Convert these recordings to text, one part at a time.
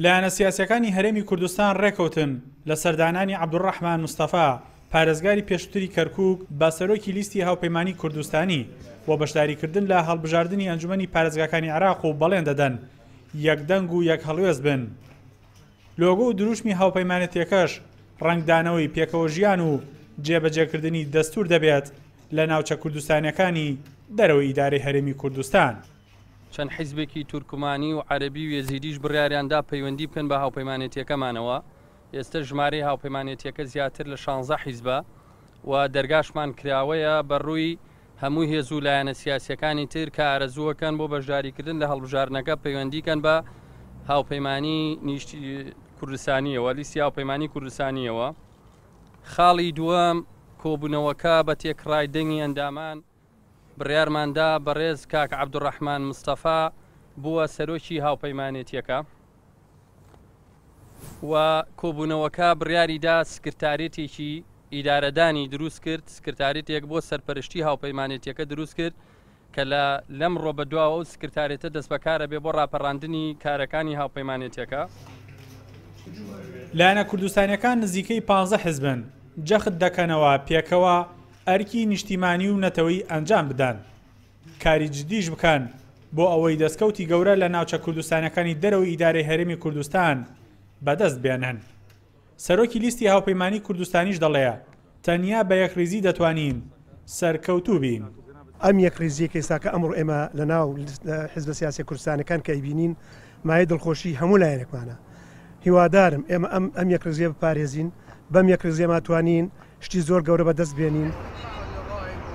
لایەنە سیاسەکانی هەرێمی کوردستان ڕێکوتن لە سەردانانی عبدوڕەحمان مستەفا پارێزگاری پێشتری کەرکک بە سەرۆکی لیستی هاوپەیمانانی کوردستانی بۆ بەشداریکردن لە هەڵبژاردننی ئەنجومی پارێزگاکانی عراق و بەڵێن دەدەن یەکدەنگ و یەک هەڵوێز بن. لۆگۆ و دروشمی هاوپەیمانەتێکەش ڕنگدانەوەی پێکەوە ژیان و جێبەجێکردنی دەستور دەبێت لە ناوچە کوردستانەکانی دەرەوەی ئیداری هەرێمی کوردستان. چەند حیزبێکی تورکمانی و عەربی و یەزیدیش بڕیاریاندا پەیوەندی بکەن بە هاوپەیمانێتیەکەمانەوە ئێستا ژمارەی هاوپەیمانێتیەکە زیاتر لە 16 حیزبە و دەرگاشمان کراوەیە بەڕووی هەموو هێزوو لایەنە سیاسەکانی تر کە ئارەزووەکەن بۆ بەشداریکردن لە هەڵبژارنەکە پەیوەندیکەن بە هاوپەیمانی نیشتی کوردستانیەوە لیسی هاوپەیمانی کوردستانیەوە خاڵی دووەم کۆبوونەوەکە بە تێکڕای دەنگی ئەندامان بڕیارماندا بەڕێز کاک عبدوڕەحمان مستەفا بووە سەرۆکی هاوپەیمانێتیەکە و کۆبوونەوەکە بڕیاریدا سکرتارێتێکی ئیدارەدانی دروست کرد سکرتارێتێک بۆ سەرپەرشتی هاوپەیمانێتیەکە دروست کرد کە لە لەم ڕۆ بەدواوە و سکرتارێتە دەست بەکارە بێ بۆ ڕاپەڕاندنی کارەکانی هاوپەیمانێتیەکە لایەنە کوردستانیەکان نزیکەی 15 حزبن جەخت دەکەنەوە پێکەوە ئەرکی نیشتیمانی و نەتەوەی ئەنجام بدەن کاری جدیش بکەن بۆ ئەوەی دەستکەوتی گەورە لە ناوچە کوردستانەکانی دەرەوەی ئیدارەی هەرمی کوردستان بەدەست بێنن سەرۆکی لیستی هاوپەیمانی کوردستانیش دەڵەیە تەنیا بە یەکریزی دەتوانین سەرکەوتوو بین. ئەم یەک ریزیەکە ئێستاکە ئەمڕ ئێمە لە ناو حز بە سیاسی کوردستانەکان کە ئەیبینین مای دڵخۆشی هەموو لایەنێکمانە. هیوادارم ئێمە ئەم ئەم یەک ریزیە بپارێزین بەم یەکرزیە ماتوانین شتی زۆر گەورە بە دەست بێنین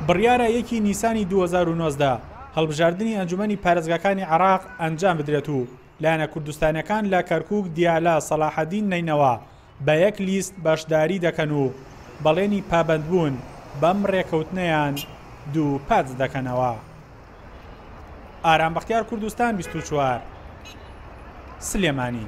بڕیارە یەکی نیسانی 2009دا هەڵبژاردننی ئەنجومی پارێزگەکانی عراق ئەنجام بدرێت و لایەنە کوردستانەکان لە کەرکک دیالە سەلاحەدین نینەوە بە یەک لیست بەشداری دەکەن و بەڵێنی پابند بوون بەم ڕێکەوتنیان دوو پەت دەکەنەوە. ئارام بەختیار کوردستان 24 سلێمانی